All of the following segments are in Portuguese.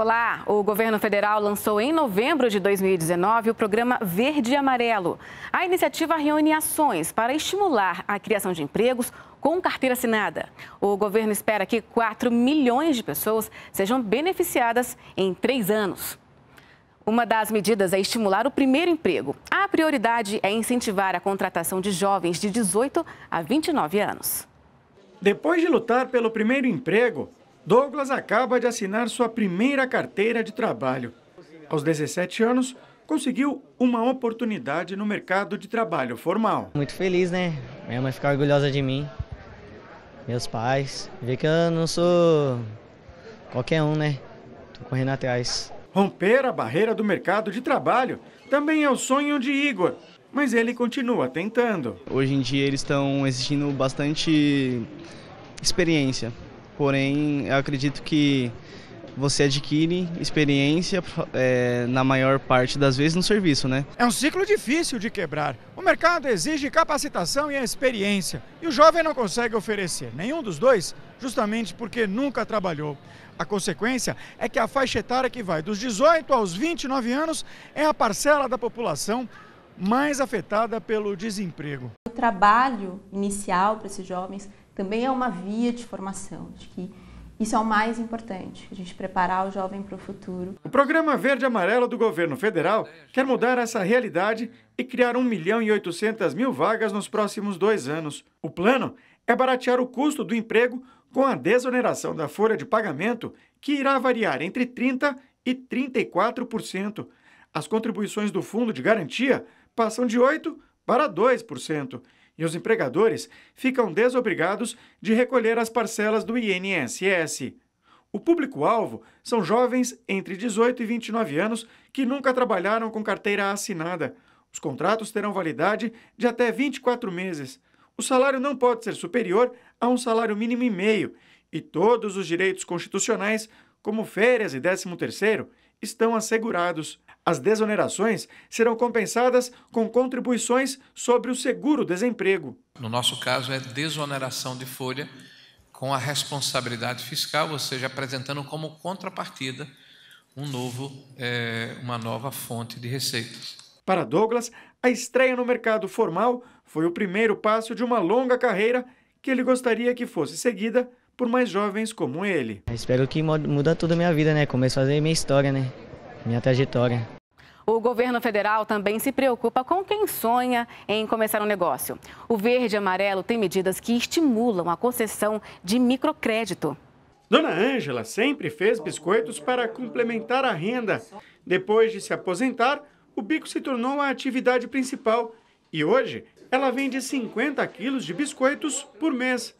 Olá, o governo federal lançou em novembro de 2019 o programa Verde e Amarelo. A iniciativa reúne ações para estimular a criação de empregos com carteira assinada. O governo espera que 4 milhões de pessoas sejam beneficiadas em três anos. Uma das medidas é estimular o primeiro emprego. A prioridade é incentivar a contratação de jovens de 18 a 29 anos. Depois de lutar pelo primeiro emprego, Douglas acaba de assinar sua primeira carteira de trabalho. Aos 17 anos, conseguiu uma oportunidade no mercado de trabalho formal. Muito feliz, né? Minha mãe fica orgulhosa de mim, meus pais. Vê que eu não sou qualquer um, né? Tô correndo atrás. Romper a barreira do mercado de trabalho também é o sonho de Igor, mas ele continua tentando. Hoje em dia eles estão exigindo bastante experiência porém eu acredito que você adquire experiência é, na maior parte das vezes no serviço, né? É um ciclo difícil de quebrar. O mercado exige capacitação e experiência, e o jovem não consegue oferecer nenhum dos dois, justamente porque nunca trabalhou. A consequência é que a faixa etária que vai dos 18 aos 29 anos é a parcela da população mais afetada pelo desemprego. O trabalho inicial para esses jovens também é uma via de formação. Acho que isso é o mais importante, a gente preparar o jovem para o futuro. O programa Verde Amarelo do governo federal quer mudar essa realidade e criar 1 milhão e 800 mil vagas nos próximos dois anos. O plano é baratear o custo do emprego com a desoneração da folha de pagamento, que irá variar entre 30% e 34%. As contribuições do Fundo de Garantia passam de 8% para 2% e os empregadores ficam desobrigados de recolher as parcelas do INSS. O público-alvo são jovens entre 18 e 29 anos que nunca trabalharam com carteira assinada. Os contratos terão validade de até 24 meses. O salário não pode ser superior a um salário mínimo e meio, e todos os direitos constitucionais, como férias e 13º, estão assegurados. As desonerações serão compensadas com contribuições sobre o seguro-desemprego. No nosso caso, é desoneração de folha com a responsabilidade fiscal, ou seja, apresentando como contrapartida um novo, é, uma nova fonte de receitas. Para Douglas, a estreia no mercado formal foi o primeiro passo de uma longa carreira que ele gostaria que fosse seguida por mais jovens como ele. Eu espero que muda toda a minha vida, né? Começo a fazer minha história, né? Minha trajetória. O governo federal também se preocupa com quem sonha em começar um negócio. O verde e amarelo tem medidas que estimulam a concessão de microcrédito. Dona Ângela sempre fez biscoitos para complementar a renda. Depois de se aposentar, o bico se tornou a atividade principal e hoje ela vende 50 quilos de biscoitos por mês.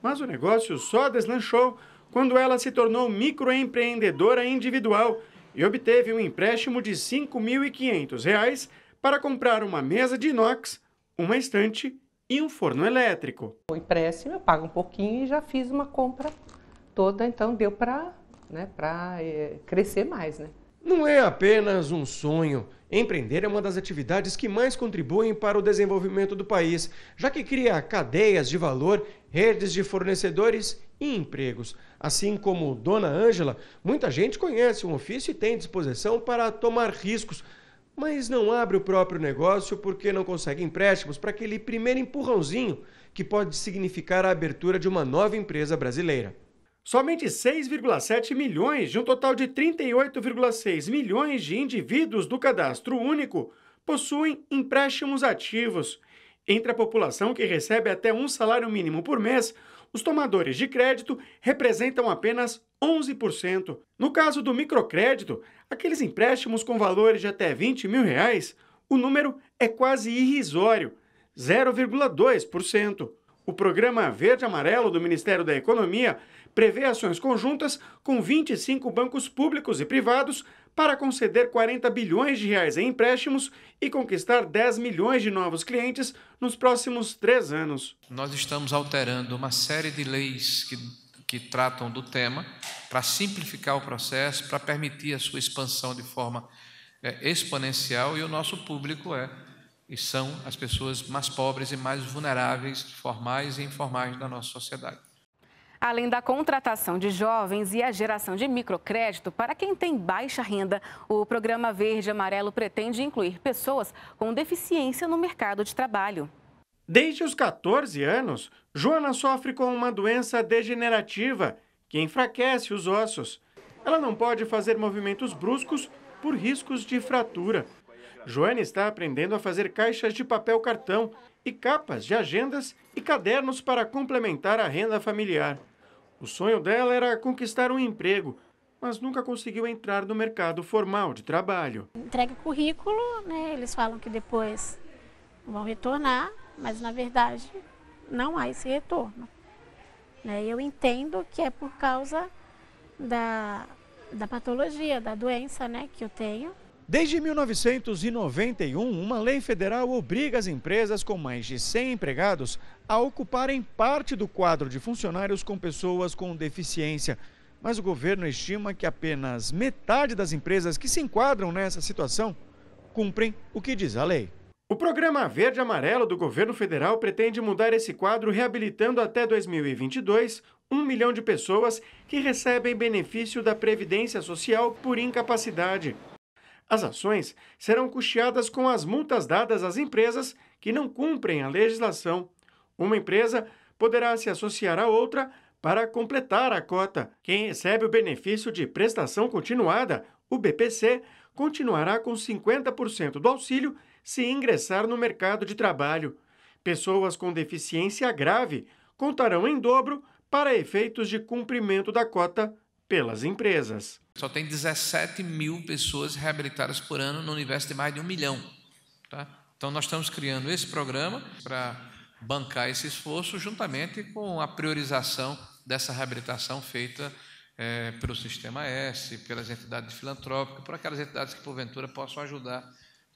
Mas o negócio só deslanchou quando ela se tornou microempreendedora individual e obteve um empréstimo de R$ 5.500 para comprar uma mesa de inox, uma estante e um forno elétrico. O empréstimo eu pago um pouquinho e já fiz uma compra toda, então deu para né, é, crescer mais. Né? Não é apenas um sonho. Empreender é uma das atividades que mais contribuem para o desenvolvimento do país, já que cria cadeias de valor, redes de fornecedores e empregos. Assim como Dona Ângela, muita gente conhece um ofício e tem disposição para tomar riscos, mas não abre o próprio negócio porque não consegue empréstimos para aquele primeiro empurrãozinho que pode significar a abertura de uma nova empresa brasileira. Somente 6,7 milhões de um total de 38,6 milhões de indivíduos do cadastro único possuem empréstimos ativos. Entre a população que recebe até um salário mínimo por mês, os tomadores de crédito representam apenas 11%. No caso do microcrédito, aqueles empréstimos com valores de até 20 mil reais, o número é quase irrisório, 0,2%. O programa Verde-Amarelo do Ministério da Economia prevê ações conjuntas com 25 bancos públicos e privados para conceder 40 bilhões de reais em empréstimos e conquistar 10 milhões de novos clientes nos próximos três anos. Nós estamos alterando uma série de leis que, que tratam do tema para simplificar o processo, para permitir a sua expansão de forma é, exponencial e o nosso público é e são as pessoas mais pobres e mais vulneráveis, formais e informais da nossa sociedade além da contratação de jovens e a geração de microcrédito para quem tem baixa renda. O programa Verde Amarelo pretende incluir pessoas com deficiência no mercado de trabalho. Desde os 14 anos, Joana sofre com uma doença degenerativa que enfraquece os ossos. Ela não pode fazer movimentos bruscos por riscos de fratura. Joana está aprendendo a fazer caixas de papel cartão e capas de agendas e cadernos para complementar a renda familiar. O sonho dela era conquistar um emprego, mas nunca conseguiu entrar no mercado formal de trabalho. Entrega currículo, né? Eles falam que depois vão retornar, mas na verdade não há esse retorno. Né? Eu entendo que é por causa da, da patologia, da doença né, que eu tenho, Desde 1991, uma lei federal obriga as empresas com mais de 100 empregados a ocuparem parte do quadro de funcionários com pessoas com deficiência. Mas o governo estima que apenas metade das empresas que se enquadram nessa situação cumprem o que diz a lei. O programa Verde Amarelo do governo federal pretende mudar esse quadro, reabilitando até 2022 um milhão de pessoas que recebem benefício da Previdência Social por incapacidade. As ações serão custeadas com as multas dadas às empresas que não cumprem a legislação. Uma empresa poderá se associar a outra para completar a cota. Quem recebe o benefício de prestação continuada, o BPC, continuará com 50% do auxílio se ingressar no mercado de trabalho. Pessoas com deficiência grave contarão em dobro para efeitos de cumprimento da cota pelas empresas. Só tem 17 mil pessoas reabilitadas por ano no universo de mais de um milhão. Tá? Então, nós estamos criando esse programa para bancar esse esforço, juntamente com a priorização dessa reabilitação feita é, pelo Sistema S, pelas entidades filantrópicas, por aquelas entidades que, porventura, possam ajudar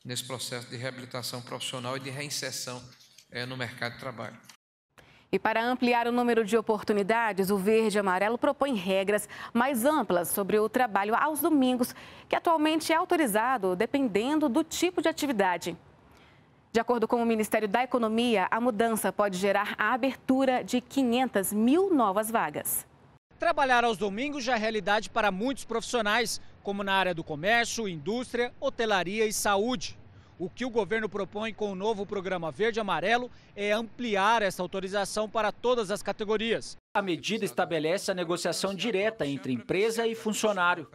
nesse processo de reabilitação profissional e de reinserção é, no mercado de trabalho. E para ampliar o número de oportunidades, o Verde Amarelo propõe regras mais amplas sobre o trabalho aos domingos, que atualmente é autorizado dependendo do tipo de atividade. De acordo com o Ministério da Economia, a mudança pode gerar a abertura de 500 mil novas vagas. Trabalhar aos domingos já é realidade para muitos profissionais, como na área do comércio, indústria, hotelaria e saúde. O que o governo propõe com o novo programa Verde Amarelo é ampliar essa autorização para todas as categorias. A medida estabelece a negociação direta entre empresa e funcionário.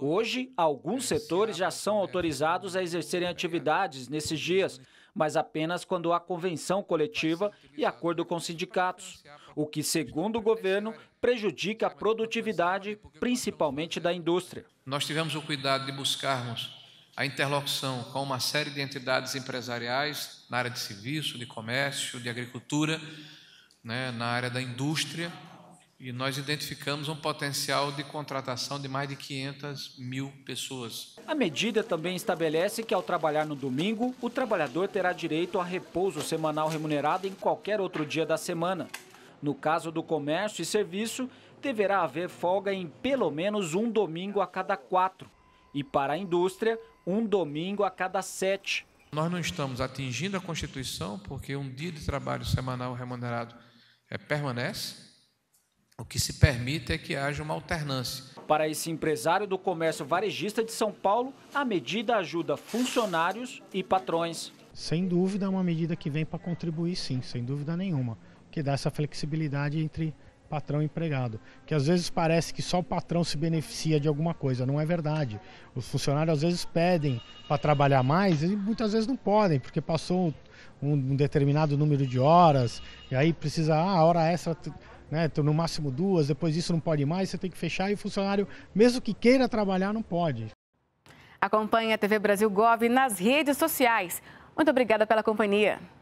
Hoje, alguns setores já são autorizados a exercerem atividades nesses dias, mas apenas quando há convenção coletiva e acordo com sindicatos, o que, segundo o governo, prejudica a produtividade, principalmente da indústria. Nós tivemos o cuidado de buscarmos a interlocução com uma série de entidades empresariais na área de serviço, de comércio, de agricultura, né, na área da indústria, e nós identificamos um potencial de contratação de mais de 500 mil pessoas. A medida também estabelece que, ao trabalhar no domingo, o trabalhador terá direito a repouso semanal remunerado em qualquer outro dia da semana. No caso do comércio e serviço, deverá haver folga em pelo menos um domingo a cada quatro. E para a indústria, um domingo a cada sete. Nós não estamos atingindo a Constituição porque um dia de trabalho semanal remunerado é, permanece. O que se permite é que haja uma alternância. Para esse empresário do comércio varejista de São Paulo, a medida ajuda funcionários e patrões. Sem dúvida, é uma medida que vem para contribuir, sim, sem dúvida nenhuma, que dá essa flexibilidade entre patrão empregado. Que às vezes parece que só o patrão se beneficia de alguma coisa, não é verdade. Os funcionários às vezes pedem para trabalhar mais e muitas vezes não podem, porque passou um, um determinado número de horas e aí precisa, ah, hora extra, né, no máximo duas, depois isso não pode mais, você tem que fechar e o funcionário, mesmo que queira trabalhar, não pode. Acompanhe a TV Brasil Gov nas redes sociais. Muito obrigada pela companhia.